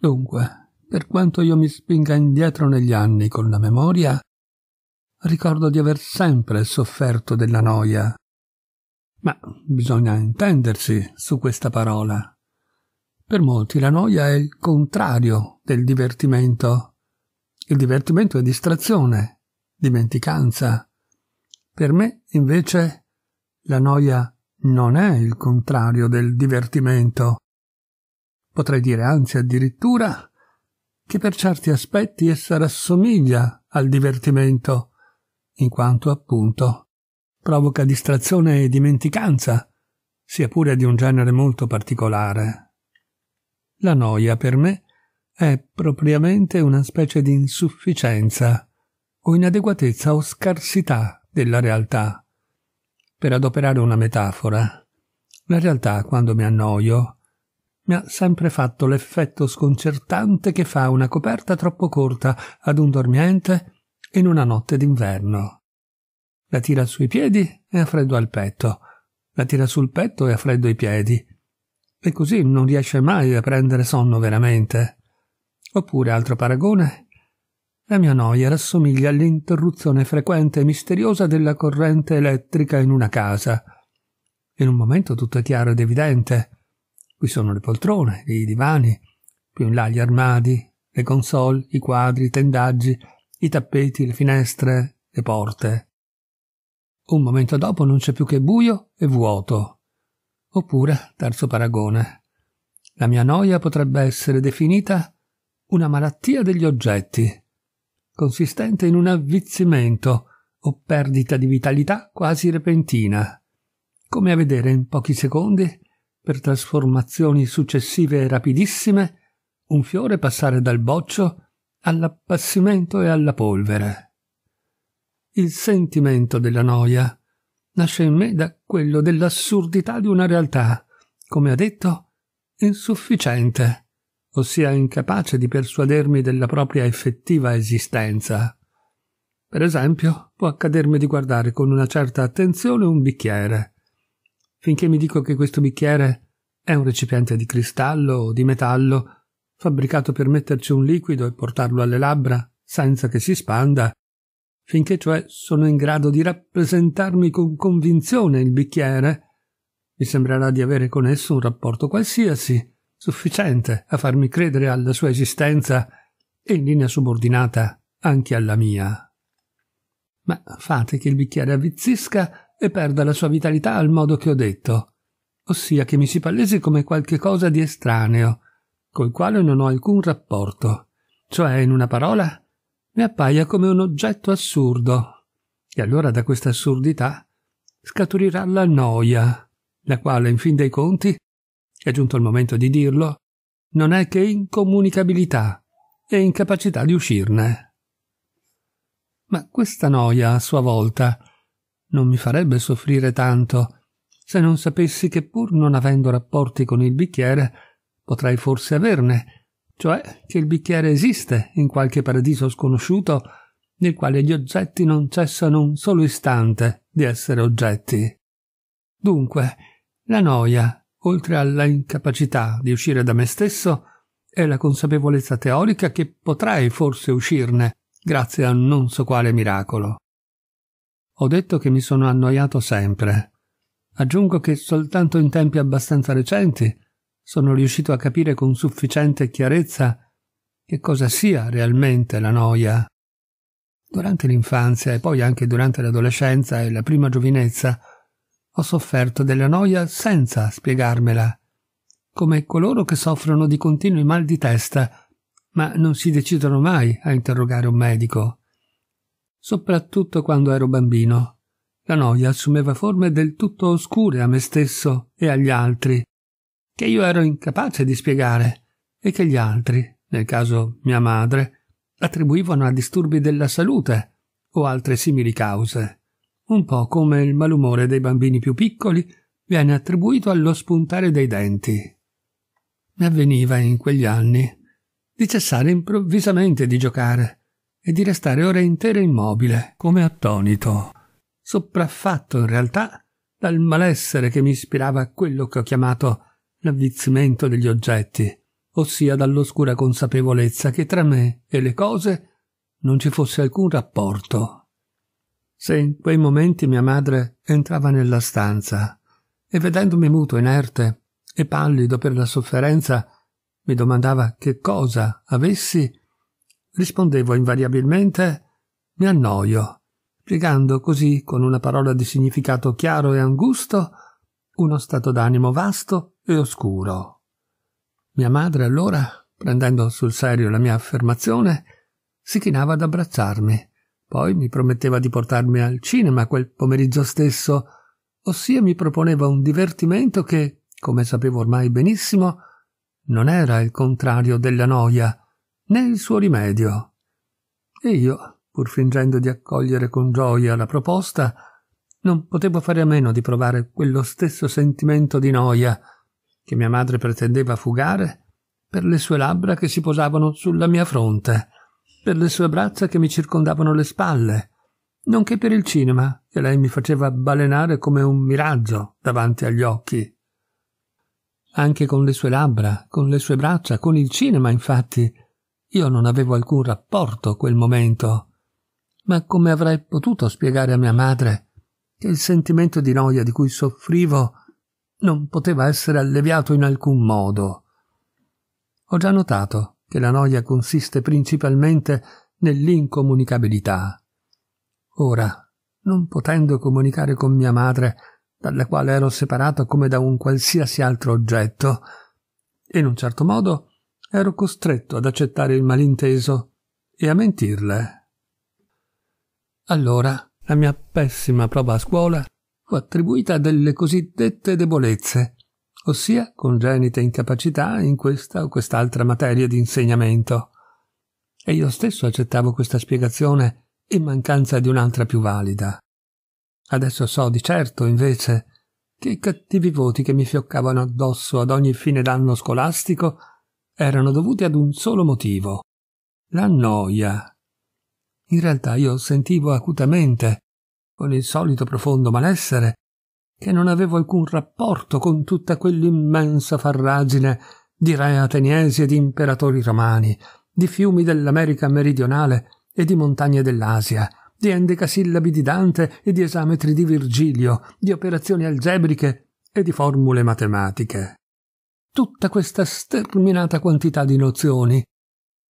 Dunque, per quanto io mi spinga indietro negli anni con la memoria, ricordo di aver sempre sofferto della noia. Ma bisogna intendersi su questa parola. Per molti la noia è il contrario del divertimento. Il divertimento è distrazione, dimenticanza. Per me, invece, la noia non è il contrario del divertimento, potrei dire anzi addirittura che per certi aspetti essa rassomiglia al divertimento, in quanto appunto provoca distrazione e dimenticanza, sia pure di un genere molto particolare. La noia per me è propriamente una specie di insufficienza o inadeguatezza o scarsità della realtà. Per adoperare una metafora, la realtà quando mi annoio mi ha sempre fatto l'effetto sconcertante che fa una coperta troppo corta ad un dormiente in una notte d'inverno. La tira sui piedi e ha freddo al petto, la tira sul petto e ha freddo ai piedi, e così non riesce mai a prendere sonno veramente. Oppure, altro paragone, la mia noia rassomiglia all'interruzione frequente e misteriosa della corrente elettrica in una casa. In un momento tutto è chiaro ed evidente, Qui sono le poltrone, i divani, più in là gli armadi, le console, i quadri, i tendaggi, i tappeti, le finestre, le porte. Un momento dopo non c'è più che buio e vuoto. Oppure, terzo paragone, la mia noia potrebbe essere definita una malattia degli oggetti, consistente in un avvizzimento o perdita di vitalità quasi repentina, come a vedere in pochi secondi per trasformazioni successive e rapidissime, un fiore passare dal boccio all'appassimento e alla polvere. Il sentimento della noia nasce in me da quello dell'assurdità di una realtà, come ha detto, insufficiente, ossia incapace di persuadermi della propria effettiva esistenza. Per esempio, può accadermi di guardare con una certa attenzione un bicchiere, finché mi dico che questo bicchiere è un recipiente di cristallo o di metallo, fabbricato per metterci un liquido e portarlo alle labbra senza che si spanda, finché cioè sono in grado di rappresentarmi con convinzione il bicchiere, mi sembrerà di avere con esso un rapporto qualsiasi, sufficiente a farmi credere alla sua esistenza e in linea subordinata anche alla mia. Ma fate che il bicchiere avvizzisca e perda la sua vitalità al modo che ho detto, ossia che mi si palesi come qualche cosa di estraneo, col quale non ho alcun rapporto, cioè in una parola mi appaia come un oggetto assurdo, e allora da questa assurdità scaturirà la noia, la quale in fin dei conti, è giunto il momento di dirlo, non è che incomunicabilità e incapacità di uscirne. Ma questa noia, a sua volta, non mi farebbe soffrire tanto se non sapessi che pur non avendo rapporti con il bicchiere potrei forse averne, cioè che il bicchiere esiste in qualche paradiso sconosciuto nel quale gli oggetti non cessano un solo istante di essere oggetti. Dunque, la noia, oltre alla incapacità di uscire da me stesso, è la consapevolezza teorica che potrei forse uscirne grazie a non so quale miracolo. Ho detto che mi sono annoiato sempre. Aggiungo che soltanto in tempi abbastanza recenti sono riuscito a capire con sufficiente chiarezza che cosa sia realmente la noia. Durante l'infanzia e poi anche durante l'adolescenza e la prima giovinezza ho sofferto della noia senza spiegarmela, come coloro che soffrono di continui mal di testa, ma non si decidono mai a interrogare un medico soprattutto quando ero bambino. La noia assumeva forme del tutto oscure a me stesso e agli altri, che io ero incapace di spiegare e che gli altri, nel caso mia madre, attribuivano a disturbi della salute o altre simili cause, un po' come il malumore dei bambini più piccoli viene attribuito allo spuntare dei denti. Mi avveniva in quegli anni di cessare improvvisamente di giocare e di restare ore intere immobile, come attonito, sopraffatto in realtà dal malessere che mi ispirava a quello che ho chiamato l'avvizzimento degli oggetti, ossia dall'oscura consapevolezza che tra me e le cose non ci fosse alcun rapporto. Se in quei momenti mia madre entrava nella stanza e vedendomi muto, inerte e pallido per la sofferenza, mi domandava che cosa avessi rispondevo invariabilmente mi annoio, spiegando così, con una parola di significato chiaro e angusto, uno stato d'animo vasto e oscuro. Mia madre allora, prendendo sul serio la mia affermazione, si chinava ad abbracciarmi, poi mi prometteva di portarmi al cinema quel pomeriggio stesso, ossia mi proponeva un divertimento che, come sapevo ormai benissimo, non era il contrario della noia, né il suo rimedio. E io, pur fingendo di accogliere con gioia la proposta, non potevo fare a meno di provare quello stesso sentimento di noia che mia madre pretendeva fugare per le sue labbra che si posavano sulla mia fronte, per le sue braccia che mi circondavano le spalle, nonché per il cinema che lei mi faceva balenare come un miraggio davanti agli occhi. Anche con le sue labbra, con le sue braccia, con il cinema, infatti, io non avevo alcun rapporto a quel momento. Ma come avrei potuto spiegare a mia madre che il sentimento di noia di cui soffrivo non poteva essere alleviato in alcun modo? Ho già notato che la noia consiste principalmente nell'incomunicabilità. Ora, non potendo comunicare con mia madre, dalla quale ero separato come da un qualsiasi altro oggetto, in un certo modo ero costretto ad accettare il malinteso e a mentirle. Allora la mia pessima prova a scuola fu attribuita a delle cosiddette debolezze, ossia congenite incapacità in questa o quest'altra materia di insegnamento. E io stesso accettavo questa spiegazione in mancanza di un'altra più valida. Adesso so di certo, invece, che i cattivi voti che mi fioccavano addosso ad ogni fine d'anno scolastico erano dovuti ad un solo motivo, la noia. In realtà io sentivo acutamente, con il solito profondo malessere, che non avevo alcun rapporto con tutta quell'immensa farragine di re ateniesi e di imperatori romani, di fiumi dell'America meridionale e di montagne dell'Asia, di endecasillabi di Dante e di esametri di Virgilio, di operazioni algebriche e di formule matematiche tutta questa sterminata quantità di nozioni.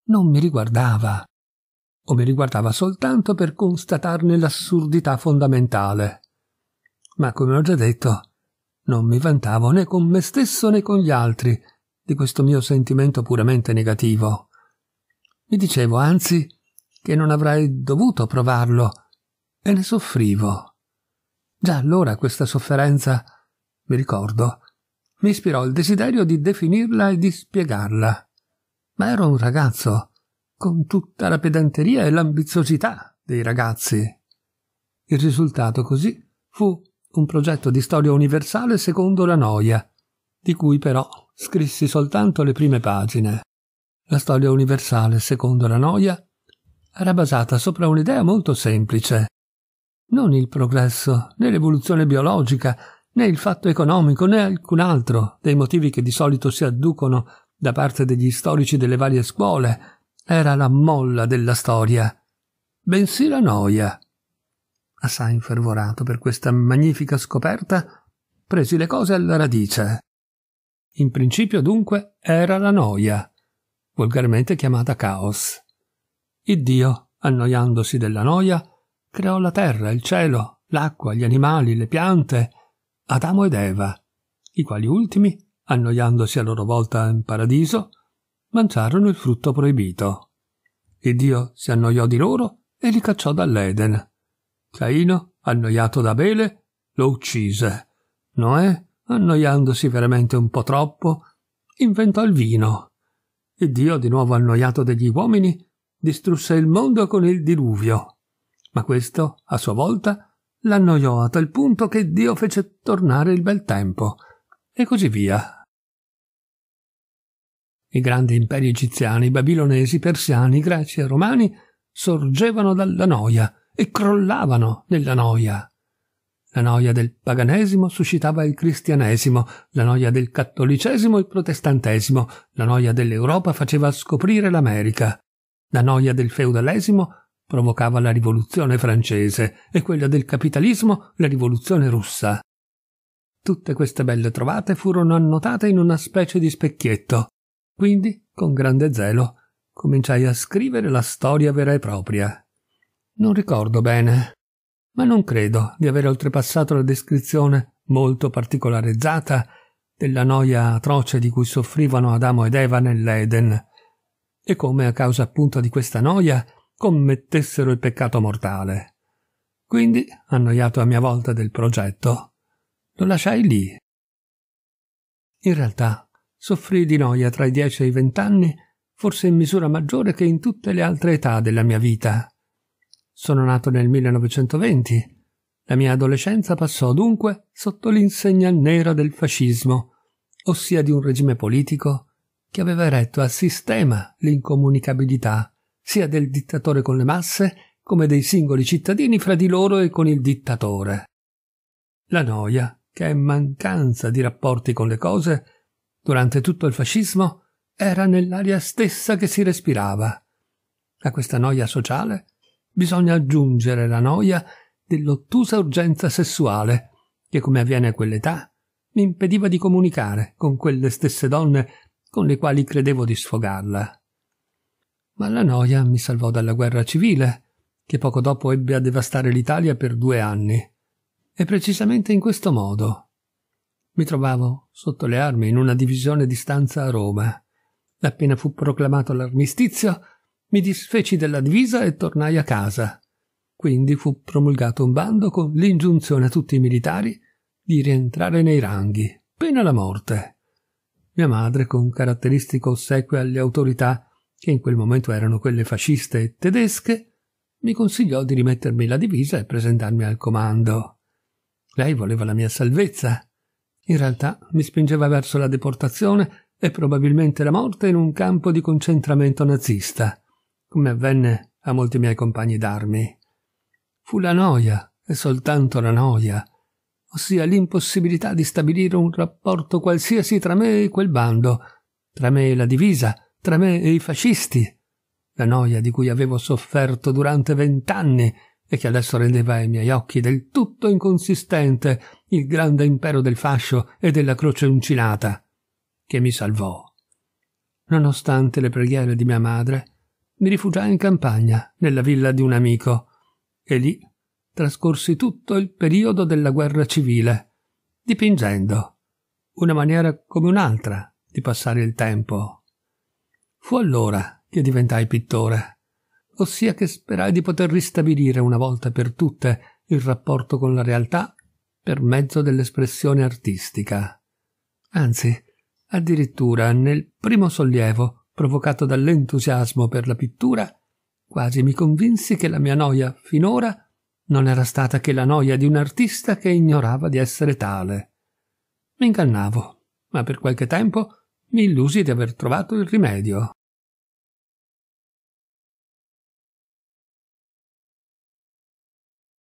Non mi riguardava, o mi riguardava soltanto per constatarne l'assurdità fondamentale. Ma come ho già detto, non mi vantavo né con me stesso né con gli altri di questo mio sentimento puramente negativo. Mi dicevo anzi che non avrei dovuto provarlo e ne soffrivo. Già allora questa sofferenza, mi ricordo, mi ispirò il desiderio di definirla e di spiegarla. Ma ero un ragazzo, con tutta la pedanteria e l'ambiziosità dei ragazzi. Il risultato così fu un progetto di storia universale secondo la noia, di cui però scrissi soltanto le prime pagine. La storia universale secondo la noia era basata sopra un'idea molto semplice. Non il progresso né l'evoluzione biologica né il fatto economico né alcun altro dei motivi che di solito si adducono da parte degli storici delle varie scuole era la molla della storia, bensì la noia. Assai infervorato per questa magnifica scoperta, presi le cose alla radice. In principio, dunque, era la noia, volgarmente chiamata caos. Iddio, annoiandosi della noia, creò la terra, il cielo, l'acqua, gli animali, le piante, Adamo ed Eva, i quali ultimi, annoiandosi a loro volta in paradiso, mangiarono il frutto proibito. E Dio si annoiò di loro e li cacciò dall'Eden. Caino, annoiato da Abele, lo uccise. Noè, annoiandosi veramente un po' troppo, inventò il vino. E Dio, di nuovo annoiato degli uomini, distrusse il mondo con il diluvio. Ma questo, a sua volta, l'annoiò a tal punto che Dio fece tornare il bel tempo, e così via. I grandi imperi egiziani, babilonesi, persiani, greci e romani sorgevano dalla noia e crollavano nella noia. La noia del paganesimo suscitava il cristianesimo, la noia del cattolicesimo il protestantesimo, la noia dell'Europa faceva scoprire l'America, la noia del feudalesimo provocava la rivoluzione francese e quella del capitalismo la rivoluzione russa. Tutte queste belle trovate furono annotate in una specie di specchietto. Quindi, con grande zelo, cominciai a scrivere la storia vera e propria. Non ricordo bene, ma non credo di aver oltrepassato la descrizione molto particolarizzata della noia atroce di cui soffrivano Adamo ed Eva nell'Eden e come a causa appunto di questa noia commettessero il peccato mortale. Quindi, annoiato a mia volta del progetto, lo lasciai lì. In realtà, soffrì di noia tra i dieci e i vent'anni, forse in misura maggiore che in tutte le altre età della mia vita. Sono nato nel 1920. La mia adolescenza passò dunque sotto l'insegna nera del fascismo, ossia di un regime politico che aveva eretto a sistema l'incomunicabilità sia del dittatore con le masse, come dei singoli cittadini fra di loro e con il dittatore. La noia, che è mancanza di rapporti con le cose, durante tutto il fascismo era nell'aria stessa che si respirava. A questa noia sociale bisogna aggiungere la noia dell'ottusa urgenza sessuale, che come avviene a quell'età mi impediva di comunicare con quelle stesse donne con le quali credevo di sfogarla ma la noia mi salvò dalla guerra civile, che poco dopo ebbe a devastare l'Italia per due anni. E precisamente in questo modo. Mi trovavo sotto le armi in una divisione di stanza a Roma. Appena fu proclamato l'armistizio, mi disfeci della divisa e tornai a casa. Quindi fu promulgato un bando con l'ingiunzione a tutti i militari di rientrare nei ranghi, pena la morte. Mia madre, con caratteristico ossequio alle autorità, che in quel momento erano quelle fasciste e tedesche, mi consigliò di rimettermi la divisa e presentarmi al comando. Lei voleva la mia salvezza. In realtà mi spingeva verso la deportazione e probabilmente la morte in un campo di concentramento nazista, come avvenne a molti miei compagni d'armi. Fu la noia, e soltanto la noia, ossia l'impossibilità di stabilire un rapporto qualsiasi tra me e quel bando, tra me e la divisa, tra me e i fascisti, la noia di cui avevo sofferto durante vent'anni e che adesso rendeva ai miei occhi del tutto inconsistente il grande impero del fascio e della croce uncinata, che mi salvò. Nonostante le preghiere di mia madre, mi rifugiai in campagna, nella villa di un amico, e lì trascorsi tutto il periodo della guerra civile, dipingendo, una maniera come un'altra di passare il tempo. Fu allora che diventai pittore, ossia che sperai di poter ristabilire una volta per tutte il rapporto con la realtà per mezzo dell'espressione artistica. Anzi, addirittura nel primo sollievo provocato dall'entusiasmo per la pittura, quasi mi convinsi che la mia noia finora non era stata che la noia di un artista che ignorava di essere tale. Mi ingannavo, ma per qualche tempo mi illusi di aver trovato il rimedio.